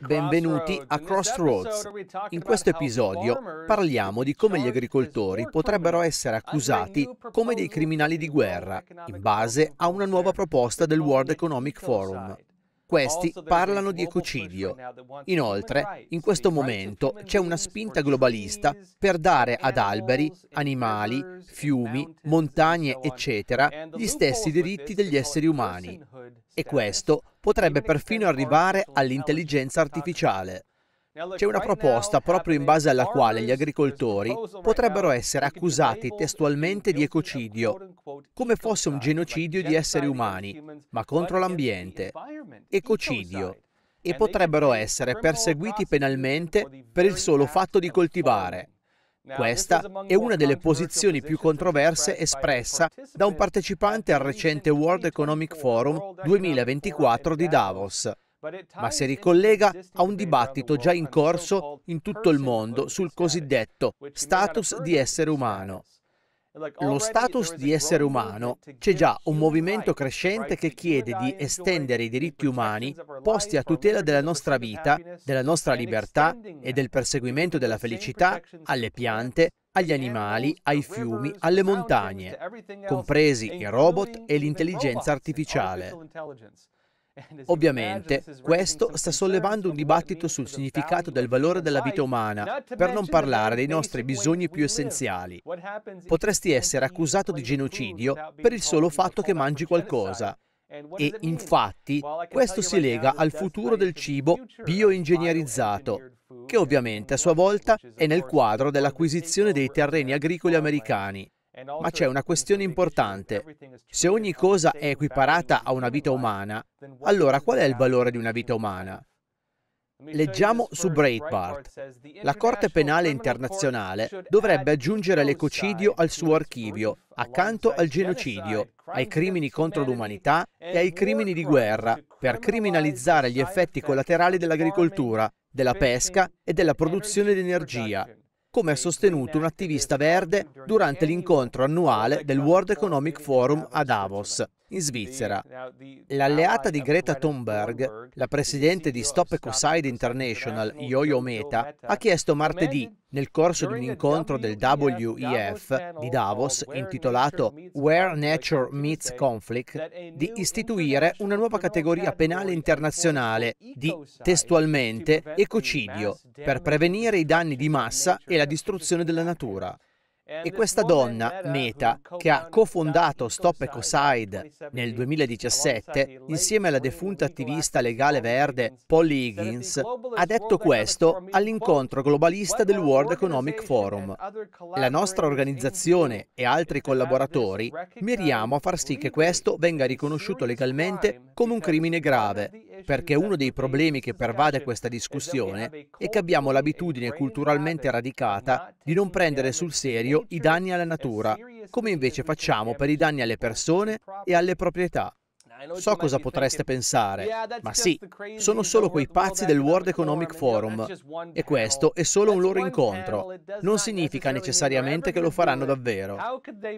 Benvenuti a Crossroads. In questo episodio parliamo di come gli agricoltori potrebbero essere accusati come dei criminali di guerra in base a una nuova proposta del World Economic Forum questi parlano di ecocidio. Inoltre, in questo momento c'è una spinta globalista per dare ad alberi, animali, fiumi, montagne, eccetera, gli stessi diritti degli esseri umani. E questo potrebbe perfino arrivare all'intelligenza artificiale. C'è una proposta proprio in base alla quale gli agricoltori potrebbero essere accusati testualmente di ecocidio, come fosse un genocidio di esseri umani, ma contro l'ambiente. Ecocidio. E potrebbero essere perseguiti penalmente per il solo fatto di coltivare. Questa è una delle posizioni più controverse espressa da un partecipante al recente World Economic Forum 2024 di Davos ma si ricollega a un dibattito già in corso in tutto il mondo sul cosiddetto status di essere umano. Lo status di essere umano c'è già un movimento crescente che chiede di estendere i diritti umani posti a tutela della nostra vita, della nostra libertà e del perseguimento della felicità alle piante, agli animali, ai fiumi, alle montagne, compresi i robot e l'intelligenza artificiale. Ovviamente, questo sta sollevando un dibattito sul significato del valore della vita umana, per non parlare dei nostri bisogni più essenziali. Potresti essere accusato di genocidio per il solo fatto che mangi qualcosa. E infatti questo si lega al futuro del cibo bioingegnerizzato, che ovviamente a sua volta è nel quadro dell'acquisizione dei terreni agricoli americani. Ma c'è una questione importante. Se ogni cosa è equiparata a una vita umana, allora qual è il valore di una vita umana? Leggiamo su Breitbart. La Corte Penale Internazionale dovrebbe aggiungere l'ecocidio al suo archivio, accanto al genocidio, ai crimini contro l'umanità e ai crimini di guerra, per criminalizzare gli effetti collaterali dell'agricoltura, della pesca e della produzione di energia, come ha sostenuto un attivista verde durante l'incontro annuale del World Economic Forum a Davos in Svizzera. L'alleata di Greta Thunberg, la presidente di Stop Ecocide International, Yo-Yo Meta, ha chiesto martedì, nel corso di un incontro del WEF di Davos, intitolato Where Nature Meets Conflict, di istituire una nuova categoria penale internazionale di, testualmente, ecocidio, per prevenire i danni di massa e la distruzione della natura. E questa donna, Meta, che ha cofondato Stop Ecoside nel 2017, insieme alla defunta attivista legale verde Polly Higgins, ha detto questo all'incontro globalista del World Economic Forum. La nostra organizzazione e altri collaboratori miriamo a far sì che questo venga riconosciuto legalmente come un crimine grave, perché uno dei problemi che pervade questa discussione è che abbiamo l'abitudine culturalmente radicata di non prendere sul serio meglio i danni alla natura, come invece facciamo per i danni alle persone e alle proprietà. So cosa potreste pensare, ma sì, sono solo quei pazzi del World Economic Forum e questo è solo un loro incontro. Non significa necessariamente che lo faranno davvero.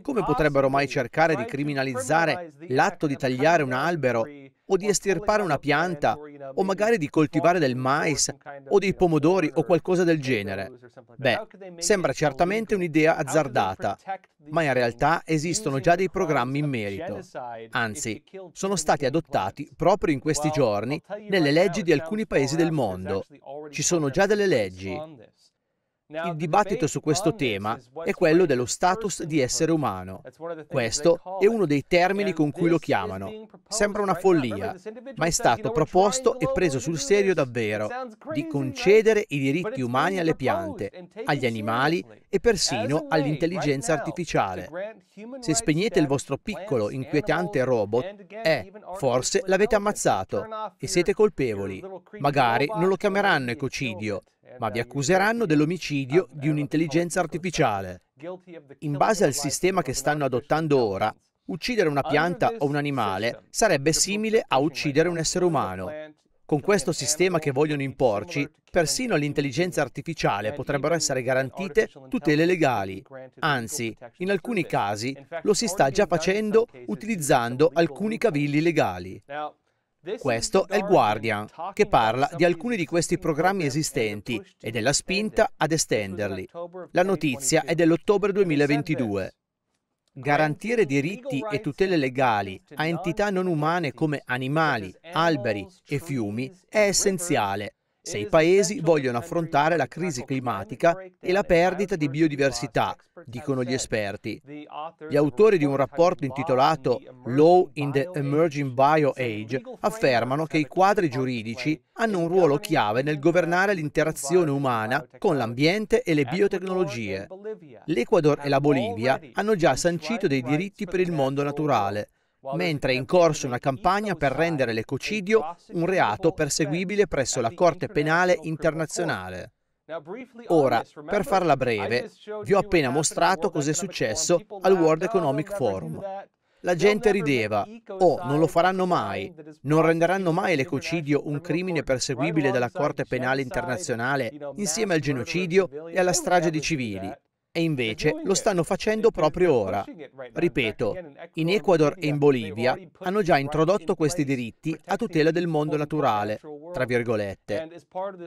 Come potrebbero mai cercare di criminalizzare l'atto di tagliare un albero o di estirpare una pianta, o magari di coltivare del mais, o dei pomodori, o qualcosa del genere. Beh, sembra certamente un'idea azzardata, ma in realtà esistono già dei programmi in merito. Anzi, sono stati adottati proprio in questi giorni nelle leggi di alcuni paesi del mondo. Ci sono già delle leggi. Il dibattito su questo tema è quello dello status di essere umano. Questo è uno dei termini con cui lo chiamano. Sembra una follia, ma è stato proposto e preso sul serio davvero di concedere i diritti umani alle piante, agli animali e persino all'intelligenza artificiale. Se spegnete il vostro piccolo, inquietante robot, eh, forse l'avete ammazzato e siete colpevoli. Magari non lo chiameranno ecocidio, ma vi accuseranno dell'omicidio ah, di un'intelligenza artificiale. In base al sistema che stanno adottando ora, uccidere una pianta o un animale sarebbe simile a uccidere un essere umano. Con questo sistema che vogliono imporci, persino all'intelligenza artificiale potrebbero essere garantite tutele legali. Anzi, in alcuni casi lo si sta già facendo utilizzando alcuni cavilli legali. Questo è il Guardian, che parla di alcuni di questi programmi esistenti e della spinta ad estenderli. La notizia è dell'ottobre 2022. Garantire diritti e tutele legali a entità non umane come animali, alberi e fiumi è essenziale se i paesi vogliono affrontare la crisi climatica e la perdita di biodiversità, dicono gli esperti. Gli autori di un rapporto intitolato Law in the Emerging Bio Age affermano che i quadri giuridici hanno un ruolo chiave nel governare l'interazione umana con l'ambiente e le biotecnologie. L'Ecuador e la Bolivia hanno già sancito dei diritti per il mondo naturale mentre è in corso una campagna per rendere l'ecocidio un reato perseguibile presso la Corte Penale Internazionale. Ora, per farla breve, vi ho appena mostrato cos'è successo al World Economic Forum. La gente rideva, oh, non lo faranno mai, non renderanno mai l'ecocidio un crimine perseguibile dalla Corte Penale Internazionale insieme al genocidio e alla strage di civili e invece lo stanno facendo proprio ora. Ripeto, in Ecuador e in Bolivia hanno già introdotto questi diritti a tutela del mondo naturale, tra virgolette.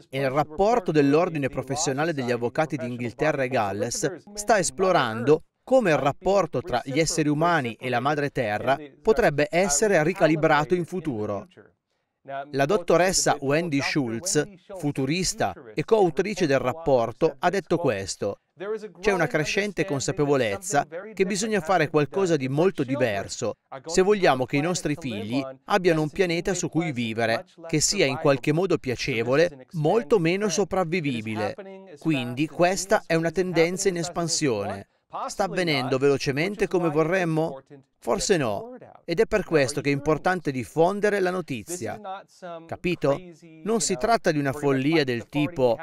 E il rapporto dell'Ordine professionale degli avvocati di Inghilterra e Galles sta esplorando come il rapporto tra gli esseri umani e la madre terra potrebbe essere ricalibrato in futuro. La dottoressa Wendy Schultz, futurista e coautrice del rapporto, ha detto questo. C'è una crescente consapevolezza che bisogna fare qualcosa di molto diverso se vogliamo che i nostri figli abbiano un pianeta su cui vivere, che sia in qualche modo piacevole, molto meno sopravvivibile. Quindi questa è una tendenza in espansione. Sta avvenendo velocemente come vorremmo? Forse no. Ed è per questo che è importante diffondere la notizia. Capito? Non si tratta di una follia del tipo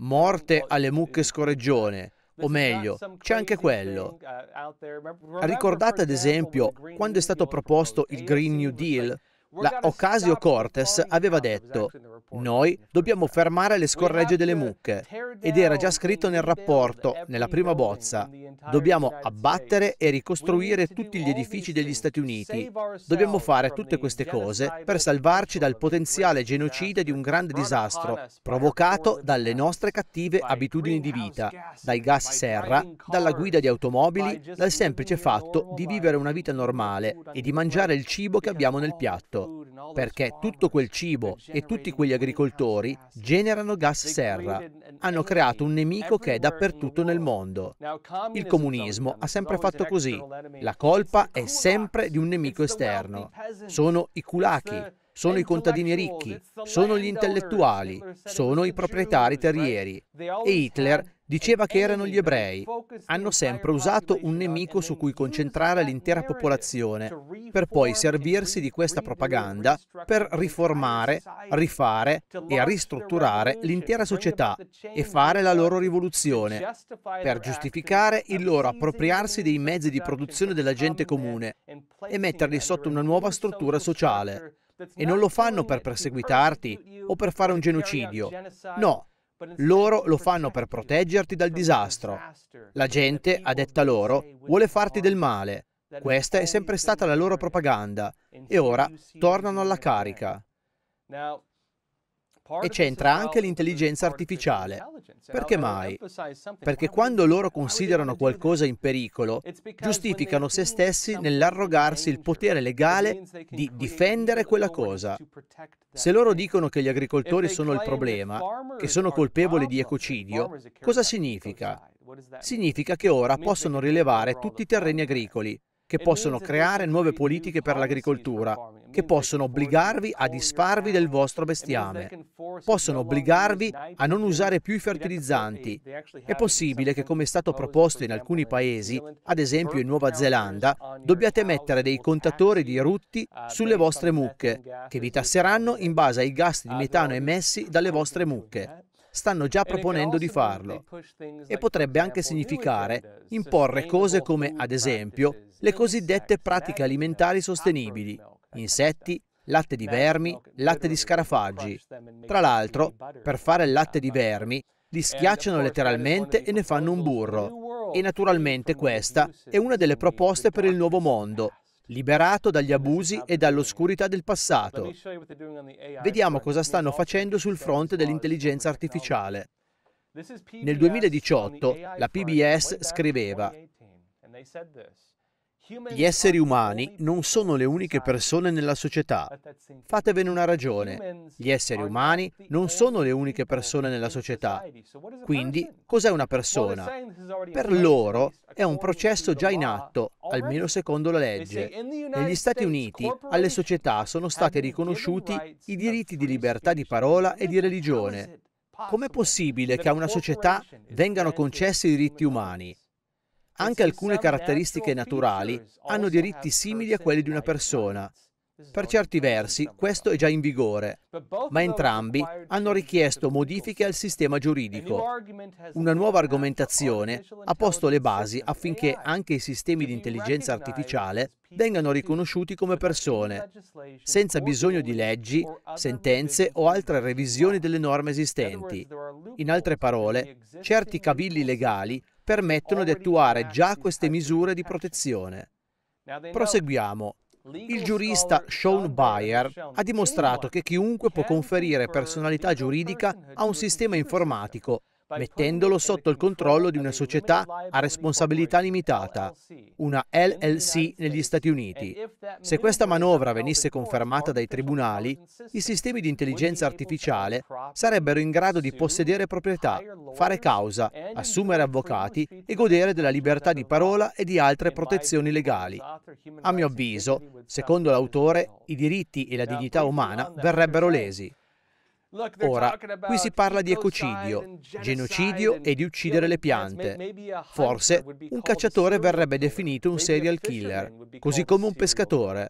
morte alle mucche scorreggione. O meglio, c'è anche quello. Uh, Ricordate ad esempio quando è stato proposto il Green New Deal? la Ocasio Cortes aveva detto «Noi dobbiamo fermare le scorregge delle mucche» ed era già scritto nel rapporto, nella prima bozza. Dobbiamo abbattere e ricostruire tutti gli edifici degli Stati Uniti. Dobbiamo fare tutte queste cose per salvarci dal potenziale genocida di un grande disastro provocato dalle nostre cattive abitudini di vita, dai gas serra, dalla guida di automobili, dal semplice fatto di vivere una vita normale e di mangiare il cibo che abbiamo nel piatto questo, perché tutto quel cibo e tutti quegli agricoltori generano gas serra. Hanno creato un nemico che è dappertutto nel mondo. Il comunismo ha sempre fatto così. La colpa è sempre di un nemico esterno. Sono i kulaki, sono i contadini ricchi, sono gli intellettuali, sono i proprietari terrieri. E Hitler diceva che erano gli ebrei. Hanno sempre usato un nemico su cui concentrare l'intera popolazione, per poi servirsi di questa propaganda per riformare, rifare e ristrutturare l'intera società e fare la loro rivoluzione, per giustificare il loro appropriarsi dei mezzi di produzione della gente comune e metterli sotto una nuova struttura sociale. E non lo fanno per perseguitarti o per fare un genocidio. No, loro lo fanno per proteggerti dal disastro. La gente, a detta loro, vuole farti del male. Questa è sempre stata la loro propaganda e ora tornano alla carica. E c'entra anche l'intelligenza artificiale. Perché mai? Perché quando loro considerano qualcosa in pericolo, giustificano se stessi nell'arrogarsi il potere legale di difendere quella cosa. Se loro dicono che gli agricoltori sono il problema, che sono colpevoli di ecocidio, cosa significa? Significa che ora possono rilevare tutti i terreni agricoli, che possono creare nuove politiche per l'agricoltura, che possono obbligarvi a disfarvi del vostro bestiame, possono obbligarvi a non usare più i fertilizzanti. È possibile che, come è stato proposto in alcuni paesi, ad esempio in Nuova Zelanda, dobbiate mettere dei contatori di rutti uh, sulle vostre mucche, che vi tasseranno in base ai gas di uh, metano emessi dalle vostre mucche stanno già proponendo di farlo. E potrebbe anche significare imporre cose come, ad esempio, le cosiddette pratiche alimentari sostenibili, insetti, latte di vermi, latte di scarafaggi. Tra l'altro, per fare il latte di vermi, li schiacciano letteralmente e ne fanno un burro. E naturalmente questa è una delle proposte per il nuovo mondo, liberato dagli abusi e dall'oscurità del passato. Vediamo cosa stanno facendo sul fronte dell'intelligenza artificiale. Nel 2018 la PBS scriveva gli esseri umani non sono le uniche persone nella società. Fatevene una ragione. Gli esseri umani non sono le uniche persone nella società. Quindi, cos'è una persona? Per loro è un processo già in atto, almeno secondo la legge. Negli Stati Uniti alle società sono stati riconosciuti i diritti di libertà di parola e di religione. Com'è possibile che a una società vengano concessi i diritti umani? Anche alcune caratteristiche naturali hanno diritti simili a quelli di una persona. Per certi versi questo è già in vigore, ma entrambi hanno richiesto modifiche al sistema giuridico. Una nuova argomentazione ha posto le basi affinché anche i sistemi di intelligenza artificiale vengano riconosciuti come persone, senza bisogno di leggi, sentenze o altre revisioni delle norme esistenti. In altre parole, certi cavilli legali permettono di attuare già queste misure di protezione. Proseguiamo. Il giurista Sean Bayer ha dimostrato che chiunque può conferire personalità giuridica a un sistema informatico mettendolo sotto il controllo di una società a responsabilità limitata, una LLC negli Stati Uniti. Se questa manovra venisse confermata dai tribunali, i sistemi di intelligenza artificiale sarebbero in grado di possedere proprietà, fare causa, assumere avvocati e godere della libertà di parola e di altre protezioni legali. A mio avviso, secondo l'autore, i diritti e la dignità umana verrebbero lesi. Ora, qui si parla di ecocidio, genocidio e di uccidere le piante. Forse un cacciatore verrebbe definito un serial killer, così come un pescatore.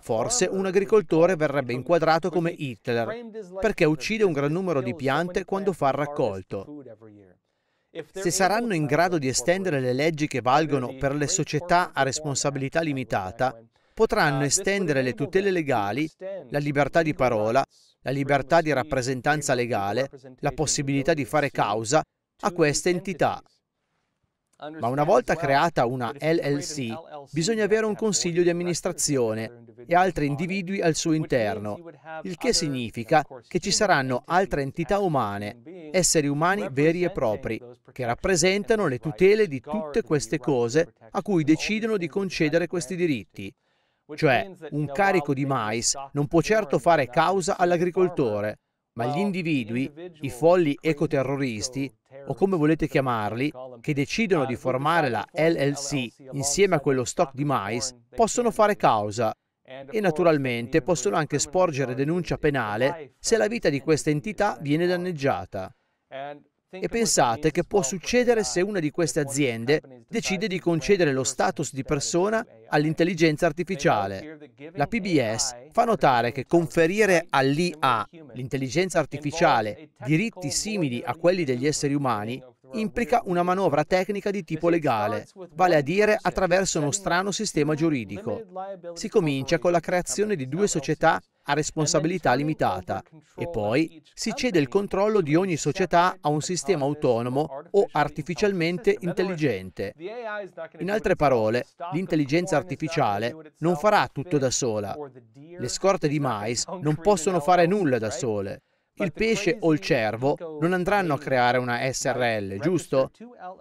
Forse un agricoltore verrebbe inquadrato come Hitler, perché uccide un gran numero di piante quando fa il raccolto. Se saranno in grado di estendere le leggi che valgono per le società a responsabilità limitata, potranno uh, estendere le tutele legali, la libertà di parola la libertà di rappresentanza legale, la possibilità di fare causa a queste entità. Ma una volta creata una LLC, bisogna avere un consiglio di amministrazione e altri individui al suo interno, il che significa che ci saranno altre entità umane, esseri umani veri e propri, che rappresentano le tutele di tutte queste cose a cui decidono di concedere questi diritti cioè, un carico di mais non può certo fare causa all'agricoltore, ma gli individui, i folli ecoterroristi, o come volete chiamarli, che decidono di uh, formare la LLC insieme a quello stock di mais, possono fare causa e naturalmente possono anche sporgere denuncia penale se la vita di questa entità viene danneggiata. E pensate che può succedere se una di queste aziende decide di concedere lo status di persona all'intelligenza artificiale. La PBS fa notare che conferire all'IA, l'intelligenza artificiale, diritti simili a quelli degli esseri umani implica una manovra tecnica di tipo legale, vale a dire attraverso uno strano sistema giuridico. Si comincia con la creazione di due società a responsabilità limitata e poi si cede il controllo di ogni società a un sistema autonomo o artificialmente intelligente. In altre parole, l'intelligenza artificiale non farà tutto da sola. Le scorte di mais non possono fare nulla da sole. Il pesce o il cervo non andranno a creare una SRL, giusto?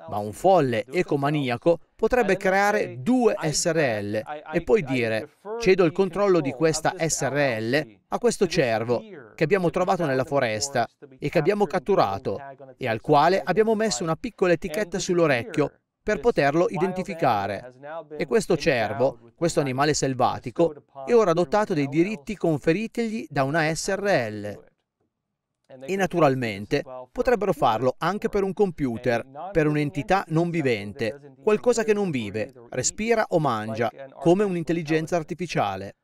Ma un folle ecomaniaco potrebbe creare due SRL e poi dire cedo il controllo di questa SRL a questo cervo che abbiamo trovato nella foresta e che abbiamo catturato e al quale abbiamo messo una piccola etichetta sull'orecchio per poterlo identificare. E questo cervo, questo animale selvatico, è ora dotato dei diritti conferitegli da una SRL. E naturalmente potrebbero farlo anche per un computer, per un'entità non vivente, qualcosa che non vive, respira o mangia, come un'intelligenza artificiale.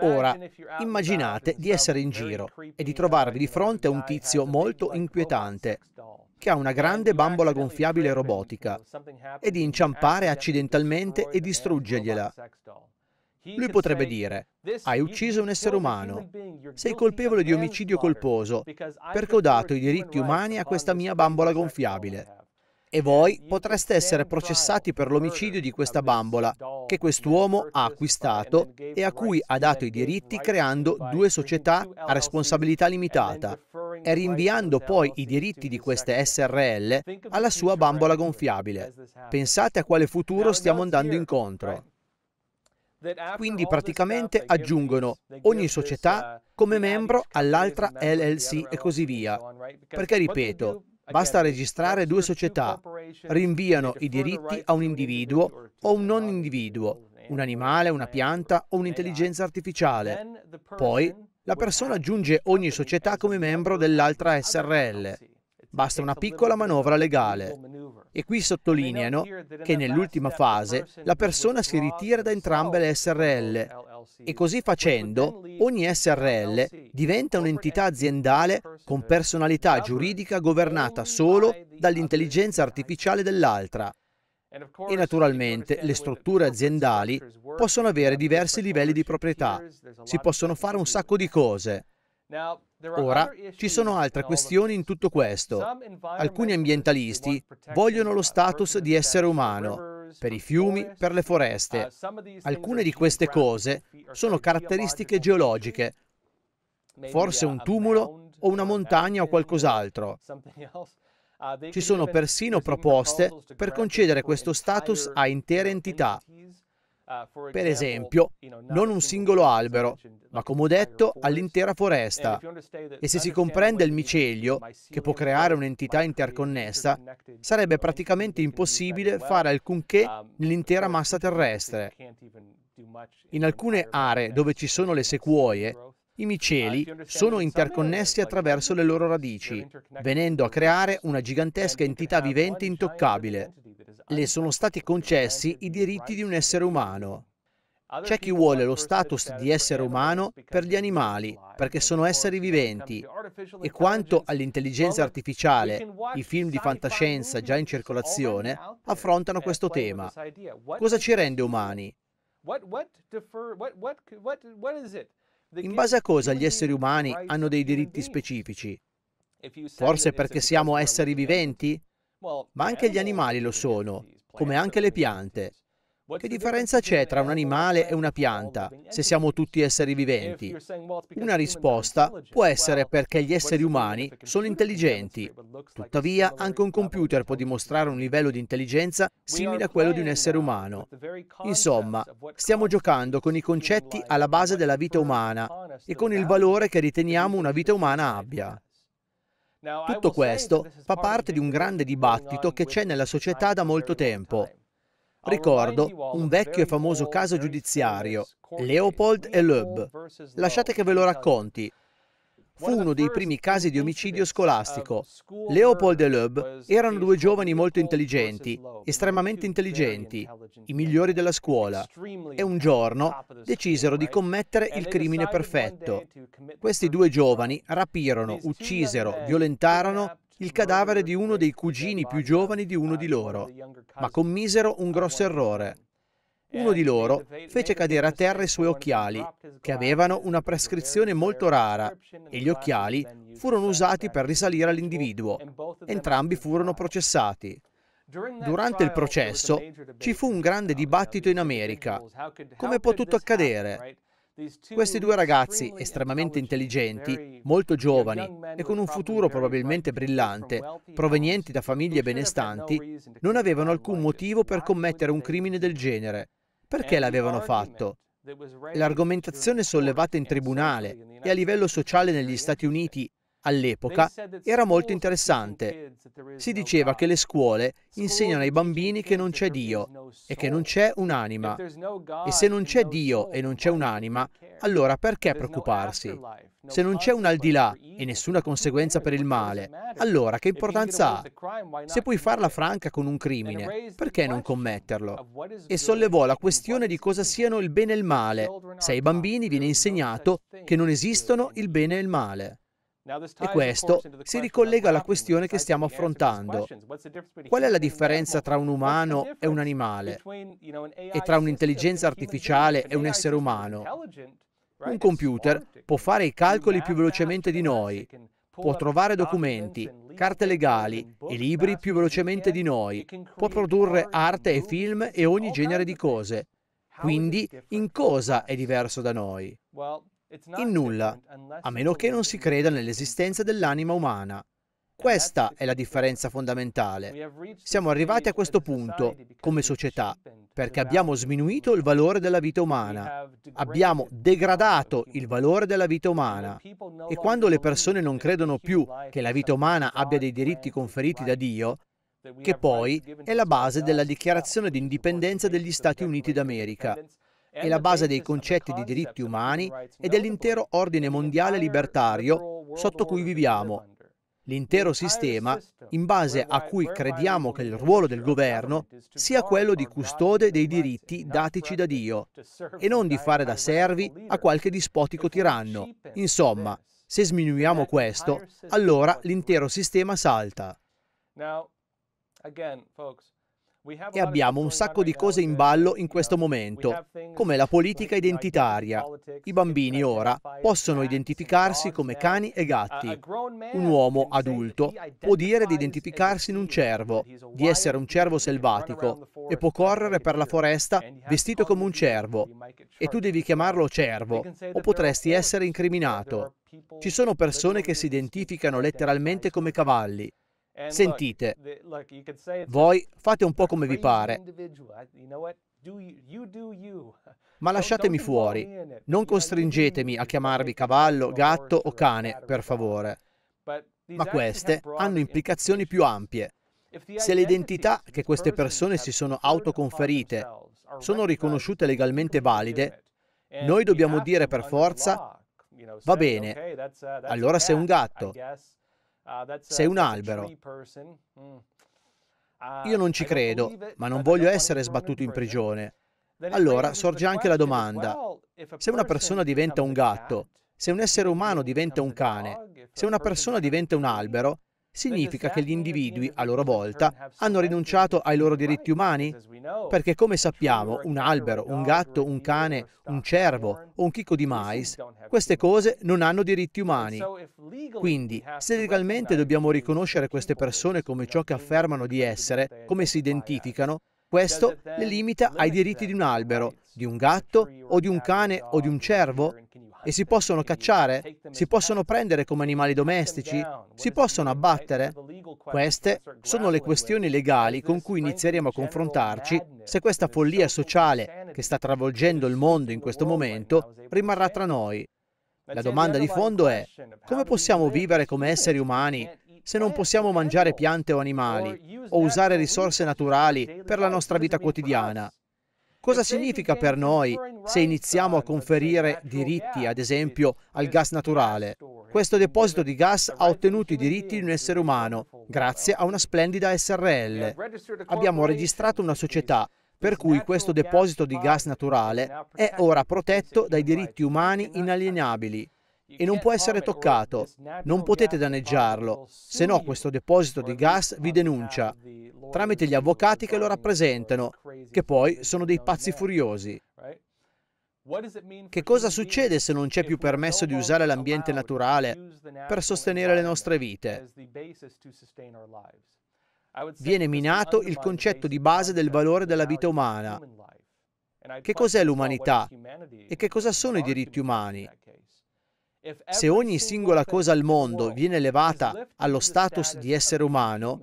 Ora, immaginate di essere in giro e di trovarvi di fronte a un tizio molto inquietante che ha una grande bambola gonfiabile robotica e di inciampare accidentalmente e distruggergliela. Lui potrebbe dire, hai ucciso un essere umano, sei colpevole di omicidio colposo, perché ho dato i diritti umani a questa mia bambola gonfiabile. E voi potreste essere processati per l'omicidio di questa bambola che quest'uomo ha acquistato e a cui ha dato i diritti creando due società a responsabilità limitata e rinviando poi i diritti di queste SRL alla sua bambola gonfiabile. Pensate a quale futuro stiamo andando incontro. Quindi praticamente aggiungono ogni società uh, come membro all'altra LLC e così via. Perché ripeto, basta registrare due società, rinviano i diritti a un individuo o un non individuo, un animale, una pianta o un'intelligenza artificiale. Poi la persona aggiunge ogni società come membro dell'altra SRL. Basta una piccola manovra legale. E qui sottolineano che nell'ultima fase la persona si ritira da entrambe le SRL e così facendo ogni SRL diventa un'entità aziendale con personalità giuridica governata solo dall'intelligenza artificiale dell'altra. E naturalmente le strutture aziendali possono avere diversi livelli di proprietà, si possono fare un sacco di cose. Ora ci sono altre questioni in tutto questo. Alcuni ambientalisti vogliono lo uh, status di essere umano per i fiumi, per le foreste. Uh, Alcune di queste cose sono caratteristiche geologiche, forse un tumulo o una montagna o qualcos'altro. Uh, ci sono persino proposte per concedere questo status a intere entità, Uh, per esempio, non un singolo albero, ma come ho detto, all'intera foresta. E se si comprende il micelio, che può creare un'entità interconnessa, sarebbe praticamente impossibile fare alcunché um, nell'intera massa terrestre. In alcune aree dove ci sono le sequoie, uh, i miceli sono interconnessi attraverso le loro radici, venendo a creare una gigantesca entità vivente intoccabile le sono stati concessi i diritti di un essere umano. C'è chi vuole lo status di essere umano per gli animali, perché sono esseri viventi. E quanto all'intelligenza artificiale, i film di fantascienza già in circolazione affrontano questo tema. Cosa ci rende umani? In base a cosa gli esseri umani hanno dei diritti specifici? Forse perché siamo esseri viventi? Ma anche gli animali lo sono, come anche le piante. Che differenza c'è tra un animale e una pianta, se siamo tutti esseri viventi? Una risposta può essere perché gli esseri umani sono intelligenti. Tuttavia, anche un computer può dimostrare un livello di intelligenza simile a quello di un essere umano. Insomma, stiamo giocando con i concetti alla base della vita umana e con il valore che riteniamo una vita umana abbia. Tutto questo fa parte di un grande dibattito che c'è nella società da molto tempo. Ricordo un vecchio e famoso caso giudiziario, Leopold e Loeb. Lasciate che ve lo racconti, Fu uno dei primi casi di omicidio scolastico. Leopold e Loeb erano due giovani molto intelligenti, estremamente intelligenti, i migliori della scuola, e un giorno decisero di commettere il crimine perfetto. Questi due giovani rapirono, uccisero, violentarono il cadavere di uno dei cugini più giovani di uno di loro, ma commisero un grosso errore. Uno di loro fece cadere a terra i suoi occhiali, che avevano una prescrizione molto rara, e gli occhiali furono usati per risalire all'individuo. Entrambi furono processati. Durante il processo ci fu un grande dibattito in America. Come è potuto accadere? Questi due ragazzi, estremamente intelligenti, molto giovani e con un futuro probabilmente brillante, provenienti da famiglie benestanti, non avevano alcun motivo per commettere un crimine del genere. Perché l'avevano fatto? L'argomentazione sollevata in tribunale e a livello sociale negli Stati Uniti all'epoca era molto interessante. Si diceva che le scuole insegnano ai bambini che non c'è Dio e che non c'è un'anima. E se non c'è Dio e non c'è un'anima, allora perché preoccuparsi? Se non c'è un al di là e nessuna conseguenza per il male, allora che importanza ha? Se puoi farla franca con un crimine, perché non commetterlo? E sollevò la questione di cosa siano il bene e il male. Se ai bambini viene insegnato che non esistono il bene e il male. E questo si ricollega alla questione che stiamo affrontando. Qual è la differenza tra un umano e un animale? E tra un'intelligenza artificiale e un essere umano? Un computer può fare i calcoli più velocemente di noi, può trovare documenti, carte legali e libri più velocemente di noi, può produrre arte e film e ogni genere di cose. Quindi in cosa è diverso da noi? In nulla, a meno che non si creda nell'esistenza dell'anima umana. Questa è la differenza fondamentale. Siamo arrivati a questo punto come società perché abbiamo sminuito il valore della vita umana, abbiamo degradato il valore della vita umana e quando le persone non credono più che la vita umana abbia dei diritti conferiti da Dio, che poi è la base della Dichiarazione di Indipendenza degli Stati Uniti d'America, è la base dei concetti di diritti umani e dell'intero ordine mondiale libertario sotto cui viviamo l'intero sistema in base a cui crediamo che il ruolo del governo sia quello di custode dei diritti datici da Dio e non di fare da servi a qualche dispotico tiranno. Insomma, se sminuiamo questo, allora l'intero sistema salta. Now, again, folks, e abbiamo un sacco di cose in ballo in questo momento, come la politica identitaria. I bambini ora possono identificarsi come cani e gatti. Un uomo adulto può dire di identificarsi in un cervo, di essere un cervo selvatico, e può correre per la foresta vestito come un cervo. E tu devi chiamarlo cervo, o potresti essere incriminato. Ci sono persone che si identificano letteralmente come cavalli Sentite, voi fate un po' come vi pare, ma lasciatemi fuori. Non costringetemi a chiamarvi cavallo, gatto o cane, per favore. Ma queste hanno implicazioni più ampie. Se le identità che queste persone si sono autoconferite sono riconosciute legalmente valide, noi dobbiamo dire per forza, va bene, allora sei un gatto, Ah, Sei un albero. Mm. Io non ah, ci credo, ma non voglio essere sbattuto in prigione. Allora sorge anche la domanda, se una persona diventa un gatto, se un essere umano diventa un cane, se una persona diventa un albero, significa che gli individui, a loro volta, hanno rinunciato ai loro diritti umani? Perché come sappiamo, un albero, un gatto, un cane, un cervo o un chicco di mais, queste cose non hanno diritti umani. Quindi, se legalmente dobbiamo riconoscere queste persone come ciò che affermano di essere, come si identificano, questo le limita ai diritti di un albero, di un gatto o di un cane o di un cervo? e si possono cacciare, si possono prendere come animali domestici, si possono abbattere. Queste sono le questioni legali con cui inizieremo a confrontarci se questa follia sociale che sta travolgendo il mondo in questo momento rimarrà tra noi. La domanda di fondo è come possiamo vivere come esseri umani se non possiamo mangiare piante o animali o usare risorse naturali per la nostra vita quotidiana? Cosa significa per noi se iniziamo a conferire diritti, ad esempio, al gas naturale? Questo deposito di gas ha ottenuto i diritti di un essere umano, grazie a una splendida SRL. Abbiamo registrato una società per cui questo deposito di gas naturale è ora protetto dai diritti umani inalienabili e non può essere toccato. Non potete danneggiarlo, se no questo deposito di gas vi denuncia tramite gli avvocati che lo rappresentano, che poi sono dei pazzi furiosi. Che cosa succede se non c'è più permesso di usare l'ambiente naturale per sostenere le nostre vite? Viene minato il concetto di base del valore della vita umana. Che cos'è l'umanità e che cosa sono i diritti umani? Se ogni singola cosa al mondo viene elevata allo status di essere umano,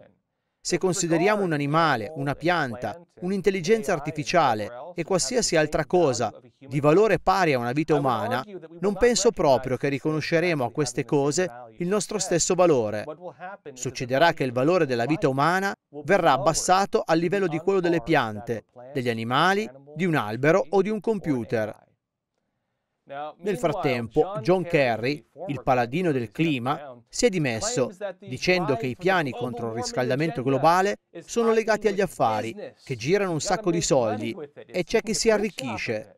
se consideriamo un animale, una pianta, un'intelligenza artificiale e qualsiasi altra cosa di valore pari a una vita umana, non penso proprio che riconosceremo a queste cose il nostro stesso valore. Succederà che il valore della vita umana verrà abbassato al livello di quello delle piante, degli animali, di un albero o di un computer. Nel frattempo, John Kerry, il paladino del clima, si è dimesso, dicendo che i piani contro il riscaldamento globale sono legati agli affari, che girano un sacco di soldi e c'è chi si arricchisce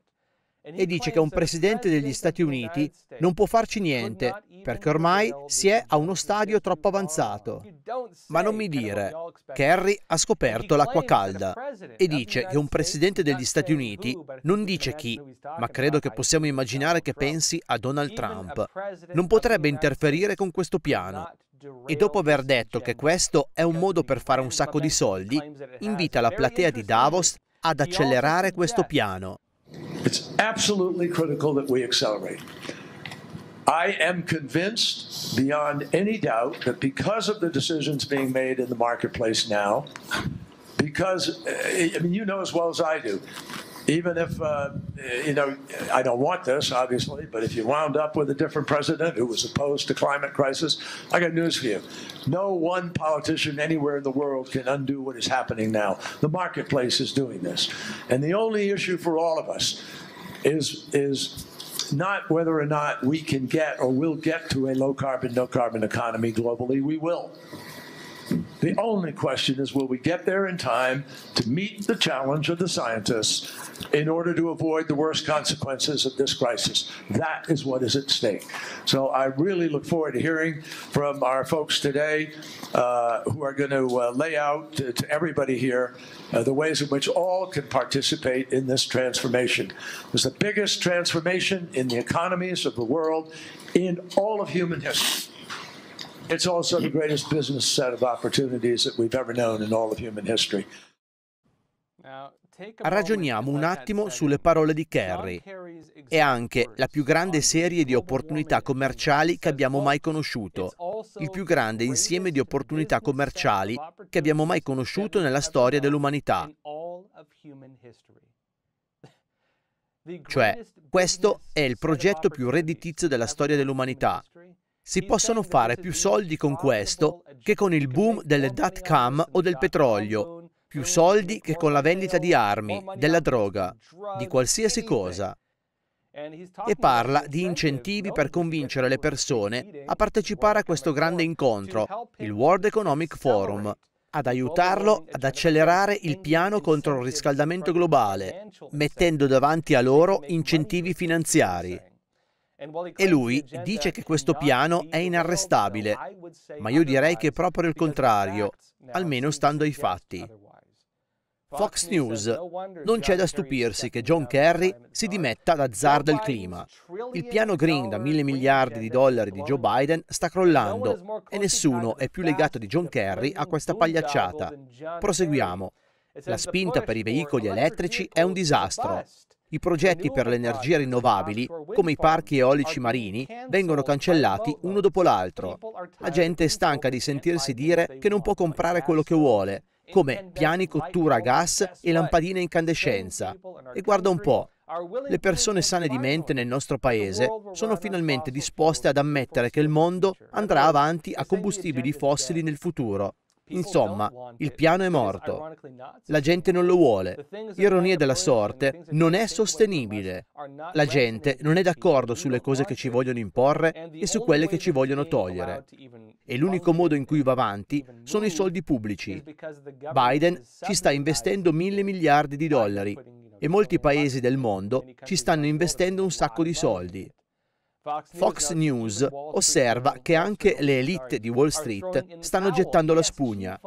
e dice che un presidente degli Stati Uniti non può farci niente perché ormai si è a uno stadio troppo avanzato. Ma non mi dire, Kerry ha scoperto l'acqua calda e dice che un presidente degli Stati Uniti non dice chi, ma credo che possiamo immaginare che pensi a Donald Trump. Non potrebbe interferire con questo piano. E dopo aver detto che questo è un modo per fare un sacco di soldi, invita la platea di Davos ad accelerare questo piano. It's absolutely critical that we accelerate. I am convinced beyond any doubt that because of the decisions being made in the marketplace now, because eh, I mean, you know as well as I do, even if, uh, you know, I don't want this, obviously, but if you wound up with a different president who was opposed to climate crisis, I got news for you. No one politician anywhere in the world can undo what is happening now. The marketplace is doing this. And the only issue for all of us is, is not whether or not we can get or will get to a low carbon, no carbon economy globally. We will. The only question is will we get there in time to meet the challenge of the scientists in order to avoid the worst consequences of this crisis? That is what is at stake. So I really look forward to hearing from our folks today uh, who are going to uh, lay out to, to everybody here uh, the ways in which all can participate in this transformation. It's the biggest transformation in the economies of the world in all of human history. It's also the greatest business set of opportunities that we've ever known in all of human history. Ragioniamo un attimo sulle parole di Kerry. È anche la più grande serie di opportunità commerciali che abbiamo mai conosciuto, il più grande insieme di opportunità commerciali che abbiamo mai conosciuto nella storia dell'umanità. Cioè, questo è il progetto più redditizio della storia dell'umanità si possono fare più soldi con questo che con il boom delle dot com o del petrolio, più soldi che con la vendita di armi, della droga, di qualsiasi cosa. E parla di incentivi per convincere le persone a partecipare a questo grande incontro, il World Economic Forum, ad aiutarlo ad accelerare il piano contro il riscaldamento globale, mettendo davanti a loro incentivi finanziari. E lui dice che questo piano è inarrestabile, ma io direi che è proprio il contrario, almeno stando ai fatti. Fox News. Non c'è da stupirsi che John Kerry si dimetta da zar del clima. Il piano green da mille miliardi di dollari di Joe Biden sta crollando e nessuno è più legato di John Kerry a questa pagliacciata. Proseguiamo. La spinta per i veicoli elettrici è un disastro. I progetti per le energie rinnovabili, come i parchi eolici marini, vengono cancellati uno dopo l'altro. La gente è stanca di sentirsi dire che non può comprare quello che vuole, come piani cottura a gas e lampadine a incandescenza. E guarda un po', le persone sane di mente nel nostro paese sono finalmente disposte ad ammettere che il mondo andrà avanti a combustibili fossili nel futuro. Insomma, il piano è morto. La gente non lo vuole. Ironia della sorte, non è sostenibile. La gente non è d'accordo sulle cose che ci vogliono imporre e su quelle che ci vogliono togliere. E l'unico modo in cui va avanti sono i soldi pubblici. Biden ci sta investendo mille miliardi di dollari e molti paesi del mondo ci stanno investendo un sacco di soldi. Fox News osserva che anche le elite di Wall Street stanno gettando la spugna.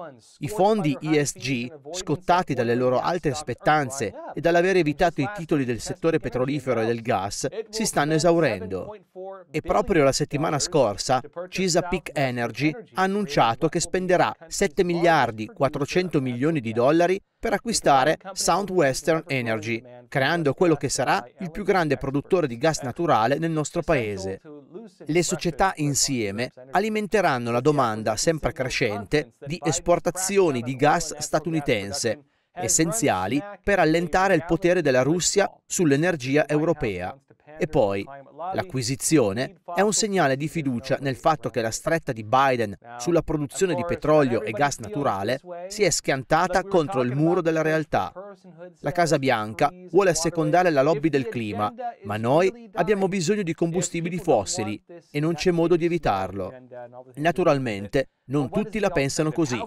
I fondi ESG, scottati dalle loro alte aspettanze e dall'aver evitato i titoli del settore petrolifero e del gas, si stanno esaurendo. E proprio la settimana scorsa Chesapeake Energy ha annunciato che spenderà 7 miliardi 400 milioni di dollari per acquistare Southwestern Energy, creando quello che sarà il più grande produttore di gas naturale nel nostro paese paese. Le società insieme alimenteranno la domanda sempre crescente di esportazioni di gas statunitense, essenziali per allentare il potere della Russia sull'energia europea. E poi, l'acquisizione è un segnale di fiducia nel fatto che la stretta di Biden sulla produzione di petrolio e gas naturale si è schiantata contro il muro della realtà. La Casa Bianca vuole assecondare la lobby del clima, ma noi abbiamo bisogno di combustibili fossili e non c'è modo di evitarlo. Naturalmente, non tutti la pensano così.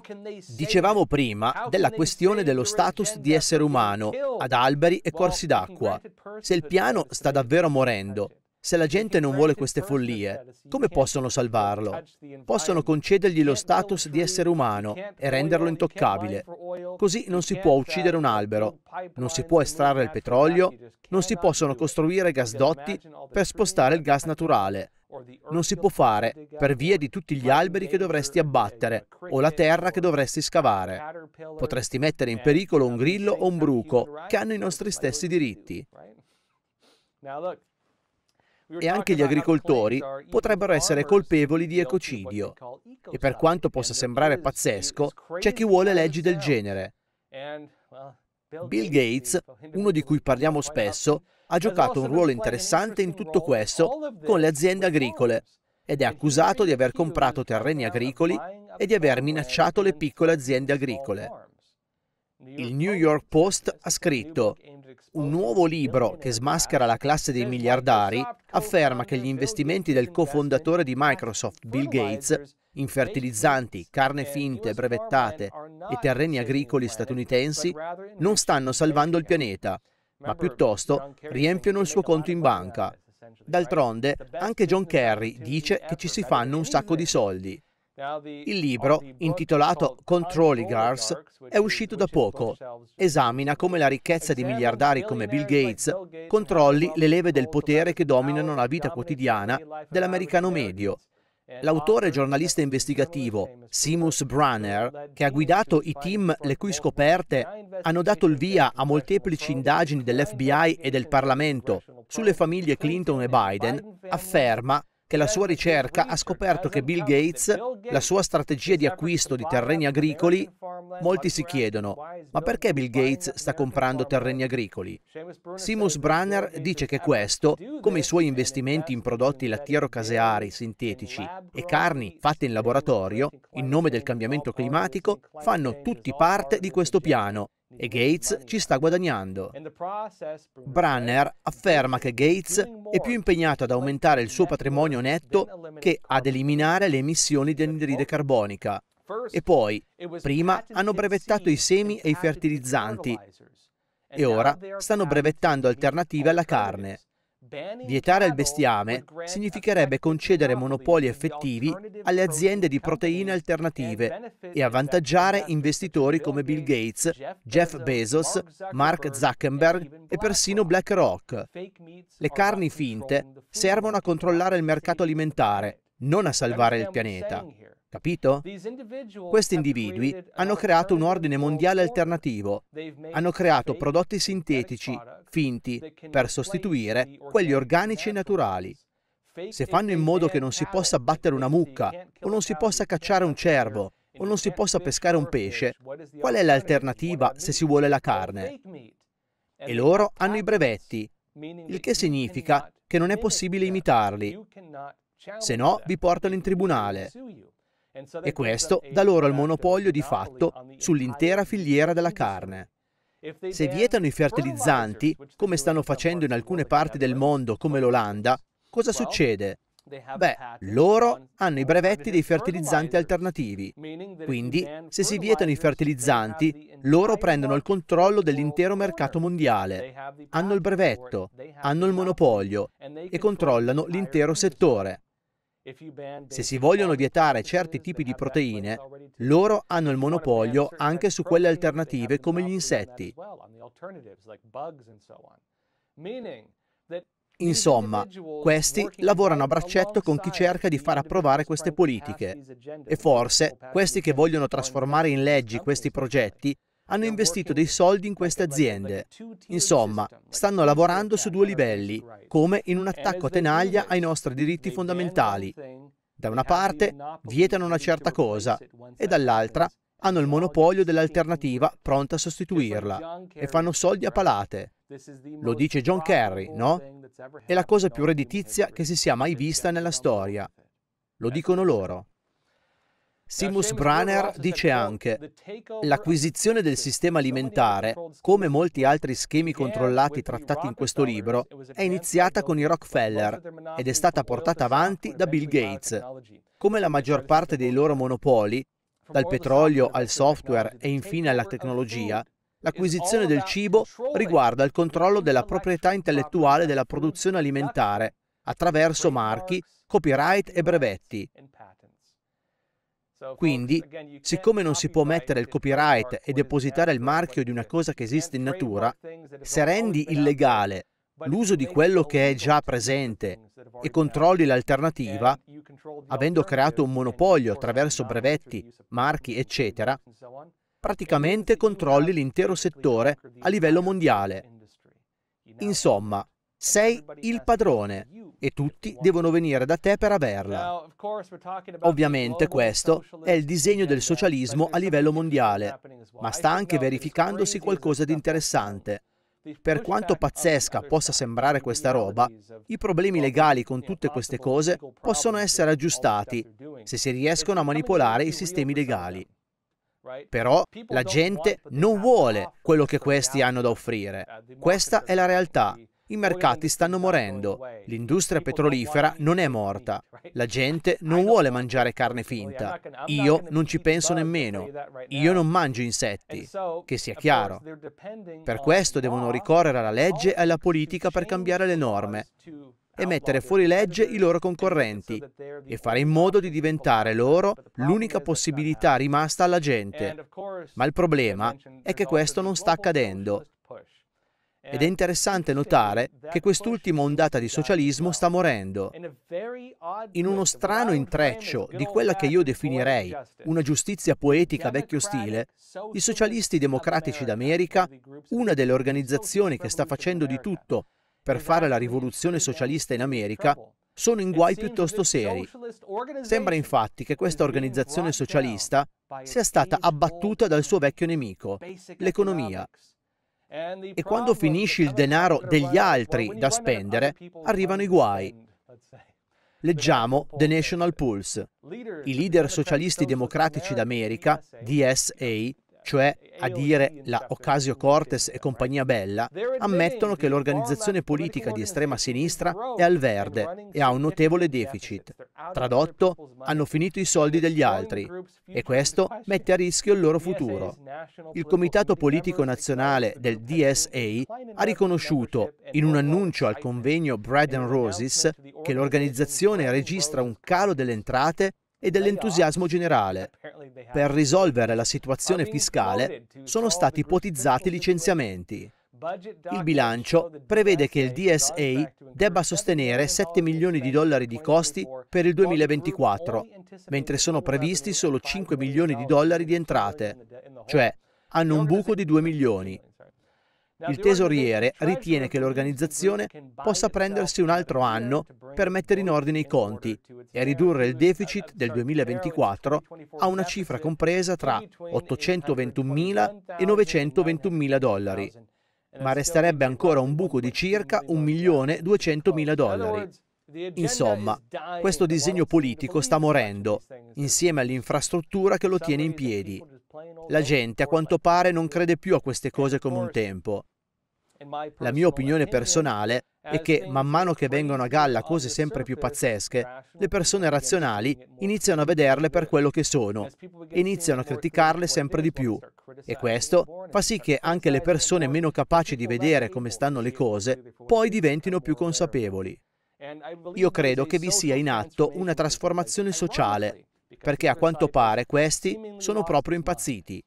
Dicevamo prima della questione dello status di essere umano ad alberi e corsi d'acqua. Se il piano sta davvero morendo, se la gente non vuole queste follie, come possono salvarlo? Possono concedergli lo status di essere umano e renderlo intoccabile. Così non si può uccidere un albero, non si può estrarre il petrolio, non si possono costruire gasdotti per spostare il gas naturale non si può fare per via di tutti gli alberi che dovresti abbattere o la terra che dovresti scavare. Potresti mettere in pericolo un grillo o un bruco che hanno i nostri stessi diritti. E anche gli agricoltori potrebbero essere colpevoli di ecocidio. E per quanto possa sembrare pazzesco, c'è chi vuole leggi del genere. Bill Gates, uno di cui parliamo spesso, ha giocato un ruolo interessante in tutto questo con le aziende agricole ed è accusato di aver comprato terreni agricoli e di aver minacciato le piccole aziende agricole. Il New York Post ha scritto un nuovo libro che smaschera la classe dei miliardari afferma che gli investimenti del cofondatore di Microsoft, Bill Gates, in fertilizzanti, carne finte, brevettate e terreni agricoli statunitensi non stanno salvando il pianeta, ma piuttosto riempiono il suo conto in banca. D'altronde, anche John Kerry dice che ci si fanno un sacco di soldi. Il libro, intitolato Girls, è uscito da poco. Esamina come la ricchezza di miliardari come Bill Gates controlli le leve del potere che dominano la vita quotidiana dell'americano medio L'autore giornalista investigativo Simus Brunner, che ha guidato i team le cui scoperte hanno dato il via a molteplici indagini dell'FBI e del Parlamento sulle famiglie Clinton e Biden, afferma che la sua ricerca ha scoperto che Bill Gates, la sua strategia di acquisto di terreni agricoli, Molti si chiedono, ma perché Bill Gates sta comprando terreni agricoli? Seamus Brunner dice che questo, come i suoi investimenti in prodotti lattiero-caseari sintetici e carni fatte in laboratorio, in nome del cambiamento climatico, fanno tutti parte di questo piano e Gates ci sta guadagnando. Brunner afferma che Gates è più impegnato ad aumentare il suo patrimonio netto che ad eliminare le emissioni di anidride carbonica. E poi, prima, hanno brevettato i semi e i fertilizzanti e ora stanno brevettando alternative alla carne. Vietare il bestiame significherebbe concedere monopoli effettivi alle aziende di proteine alternative e avvantaggiare investitori come Bill Gates, Jeff Bezos, Mark Zuckerberg e persino BlackRock. Le carni finte servono a controllare il mercato alimentare, non a salvare il pianeta. Capito? Questi individui hanno creato un ordine mondiale alternativo, hanno creato prodotti sintetici, finti, per sostituire quelli organici e naturali. Se fanno in modo che non si possa battere una mucca, o non si possa cacciare un cervo, o non si possa pescare un pesce, qual è l'alternativa se si vuole la carne? E loro hanno i brevetti, il che significa che non è possibile imitarli, se no vi portano in tribunale e questo dà loro il monopolio di fatto sull'intera filiera della carne. Se vietano i fertilizzanti, come stanno facendo in alcune parti del mondo come l'Olanda, cosa succede? Beh, loro hanno i brevetti dei fertilizzanti alternativi, quindi se si vietano i fertilizzanti, loro prendono il controllo dell'intero mercato mondiale, hanno il brevetto, hanno il monopolio e controllano l'intero settore. Se si vogliono vietare certi tipi di proteine, loro hanno il monopolio anche su quelle alternative come gli insetti. Insomma, questi lavorano a braccetto con chi cerca di far approvare queste politiche e forse questi che vogliono trasformare in leggi questi progetti hanno investito dei soldi in queste aziende. Insomma, stanno lavorando su due livelli, come in un attacco a tenaglia ai nostri diritti fondamentali. Da una parte vietano una certa cosa e dall'altra hanno il monopolio dell'alternativa pronta a sostituirla e fanno soldi a palate. Lo dice John Kerry, no? È la cosa più redditizia che si sia mai vista nella storia. Lo dicono loro. Simus Brunner dice anche l'acquisizione del sistema alimentare, come molti altri schemi controllati trattati in questo libro, è iniziata con i Rockefeller ed è stata portata avanti da Bill Gates. Come la maggior parte dei loro monopoli, dal petrolio al software e infine alla tecnologia, l'acquisizione del cibo riguarda il controllo della proprietà intellettuale della produzione alimentare attraverso marchi, copyright e brevetti. Quindi, siccome non si può mettere il copyright e depositare il marchio di una cosa che esiste in natura, se rendi illegale l'uso di quello che è già presente e controlli l'alternativa, avendo creato un monopolio attraverso brevetti, marchi, eccetera, praticamente controlli l'intero settore a livello mondiale. Insomma, sei il padrone, e tutti devono venire da te per averla. Ovviamente questo è il disegno del socialismo a livello mondiale, ma sta anche verificandosi qualcosa di interessante. Per quanto pazzesca possa sembrare questa roba, i problemi legali con tutte queste cose possono essere aggiustati se si riescono a manipolare i sistemi legali. Però la gente non vuole quello che questi hanno da offrire. Uh, questa è la realtà i mercati stanno morendo, l'industria petrolifera non è morta, la gente non vuole mangiare carne finta, io non ci penso nemmeno, io non mangio insetti, che sia chiaro. Per questo devono ricorrere alla legge e alla politica per cambiare le norme e mettere fuori legge i loro concorrenti e fare in modo di diventare loro l'unica possibilità rimasta alla gente. Ma il problema è che questo non sta accadendo ed è interessante notare che quest'ultima ondata di socialismo sta morendo in uno strano intreccio di quella che io definirei una giustizia poetica vecchio stile, i socialisti democratici d'America, una delle organizzazioni che sta facendo di tutto per fare la rivoluzione socialista in America, sono in guai piuttosto seri. Sembra infatti che questa organizzazione socialista sia stata abbattuta dal suo vecchio nemico, l'economia, e quando finisci il denaro degli altri da spendere, arrivano i guai. Leggiamo The National Pulse. I leader socialisti democratici d'America, DSA, cioè a dire la Ocasio Cortes e compagnia bella, ammettono che l'organizzazione politica di estrema sinistra è al verde e ha un notevole deficit. Tradotto, hanno finito i soldi degli altri e questo mette a rischio il loro futuro. Il Comitato Politico Nazionale del DSA ha riconosciuto, in un annuncio al convegno Bread and Roses, che l'organizzazione registra un calo delle entrate e dell'entusiasmo generale. Per risolvere la situazione fiscale sono stati ipotizzati licenziamenti. Il bilancio prevede che il DSA debba sostenere 7 milioni di dollari di costi per il 2024, mentre sono previsti solo 5 milioni di dollari di entrate, cioè hanno un buco di 2 milioni il tesoriere ritiene che l'organizzazione possa prendersi un altro anno per mettere in ordine i conti e ridurre il deficit del 2024 a una cifra compresa tra 821.000 e 921.000 dollari, ma resterebbe ancora un buco di circa 1.200.000 dollari. Insomma, questo disegno politico sta morendo, insieme all'infrastruttura che lo tiene in piedi. La gente, a quanto pare, non crede più a queste cose come un tempo. La mia opinione personale è che man mano che vengono a galla cose sempre più pazzesche, le persone razionali iniziano a vederle per quello che sono e iniziano a criticarle sempre di più. E questo fa sì che anche le persone meno capaci di vedere come stanno le cose poi diventino più consapevoli. Io credo che vi sia in atto una trasformazione sociale, perché a quanto pare questi sono proprio impazziti.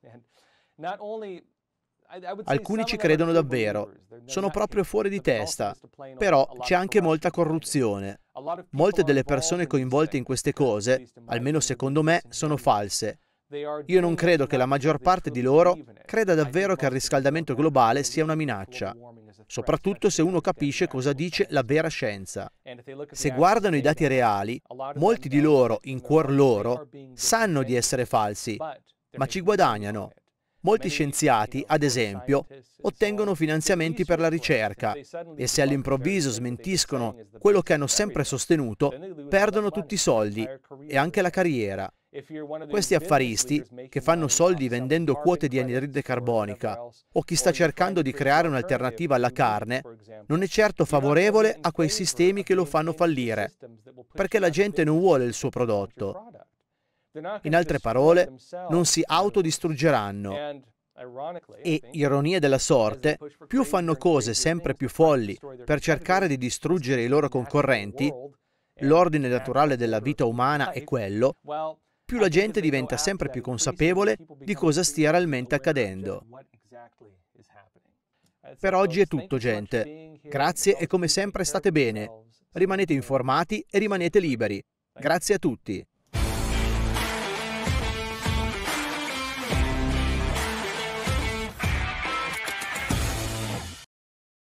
Alcuni ci credono davvero, sono proprio fuori di testa, però c'è anche molta corruzione. Molte delle persone coinvolte in queste cose, almeno secondo me, sono false. Io non credo che la maggior parte di loro creda davvero che il riscaldamento globale sia una minaccia, soprattutto se uno capisce cosa dice la vera scienza. Se guardano i dati reali, molti di loro, in cuor loro, sanno di essere falsi, ma ci guadagnano Molti scienziati, ad esempio, ottengono finanziamenti per la ricerca e se all'improvviso smentiscono quello che hanno sempre sostenuto, perdono tutti i soldi e anche la carriera. Questi affaristi, che fanno soldi vendendo quote di anidride carbonica, o chi sta cercando di creare un'alternativa alla carne, non è certo favorevole a quei sistemi che lo fanno fallire, perché la gente non vuole il suo prodotto. In altre parole, non si autodistruggeranno. E, ironia della sorte, più fanno cose sempre più folli per cercare di distruggere i loro concorrenti, l'ordine naturale della vita umana è quello, più la gente diventa sempre più consapevole di cosa stia realmente accadendo. Per oggi è tutto, gente. Grazie e come sempre state bene. Rimanete informati e rimanete liberi. Grazie a tutti.